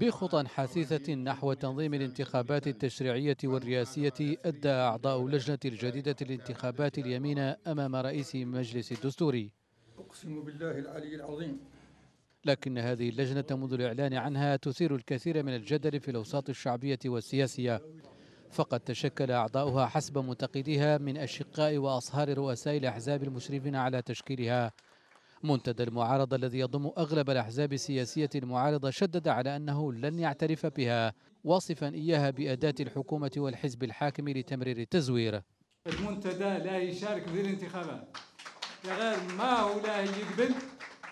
بخطى حثيثة نحو تنظيم الانتخابات التشريعية والرئاسية أدى أعضاء اللجنة الجديدة الانتخابات اليمين أمام رئيس مجلس الدستوري أقسم بالله العلي العظيم لكن هذه اللجنة منذ الإعلان عنها تثير الكثير من الجدل في الأوساط الشعبية والسياسية فقد تشكل أعضاؤها حسب منتقديها من أشقاء وأصهار رؤساء الأحزاب المشرفين على تشكيلها منتدى المعارضة الذي يضم أغلب الأحزاب السياسية المعارضة شدد على أنه لن يعترف بها واصفا إياها بأداة الحكومة والحزب الحاكم لتمرير التزوير المنتدى لا يشارك في الانتخابات غير ما هو لا يقبل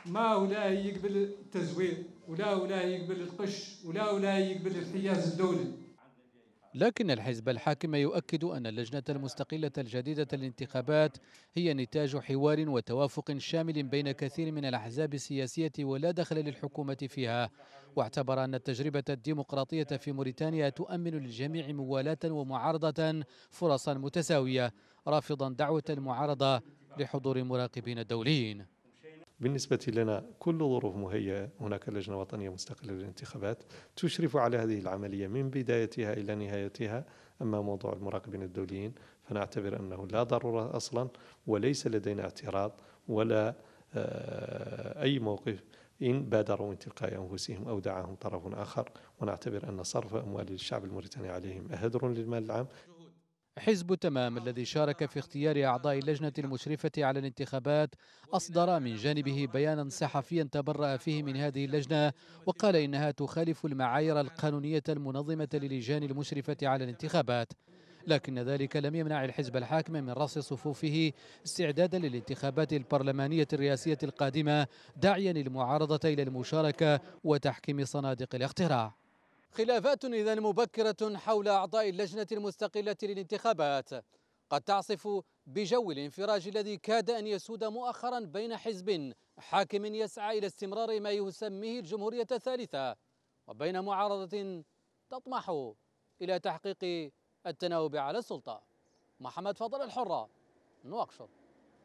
ما هو لا يقبل التزوير ولا هو لا يقبل القش ولا هو لا يقبل الحياز الدولي لكن الحزب الحاكم يؤكد أن اللجنة المستقلة الجديدة للانتخابات هي نتاج حوار وتوافق شامل بين كثير من الأحزاب السياسية ولا دخل للحكومة فيها واعتبر أن التجربة الديمقراطية في موريتانيا تؤمن للجميع موالاة ومعارضة فرصا متساوية رافضا دعوة المعارضة لحضور مراقبين دوليين بالنسبة لنا كل ظروف مهيئة هناك لجنة وطنية مستقلة للانتخابات تشرف على هذه العملية من بدايتها إلى نهايتها أما موضوع المراقبين الدوليين فنعتبر أنه لا ضرورة أصلا وليس لدينا اعتراض ولا آه، أي موقف إن بادروا من تلقاء أنفسهم أو دعاهم طرف آخر ونعتبر أن صرف أموال الشعب الموريتاني عليهم أهدر للمال العام حزب تمام الذي شارك في اختيار أعضاء اللجنة المشرفة على الانتخابات أصدر من جانبه بيانا صحفيا تبرأ فيه من هذه اللجنة وقال إنها تخالف المعايير القانونية المنظمة للجان المشرفة على الانتخابات لكن ذلك لم يمنع الحزب الحاكم من رص صفوفه استعدادا للانتخابات البرلمانية الرئاسية القادمة داعيا المعارضة إلى المشاركة وتحكيم صناديق الاقتراع خلافات إذا مبكرة حول أعضاء اللجنة المستقلة للانتخابات قد تعصف بجو الانفراج الذي كاد أن يسود مؤخرا بين حزب حاكم يسعى إلى استمرار ما يسميه الجمهورية الثالثة وبين معارضة تطمح إلى تحقيق التناوب على السلطة محمد فضل الحرة نواكشوط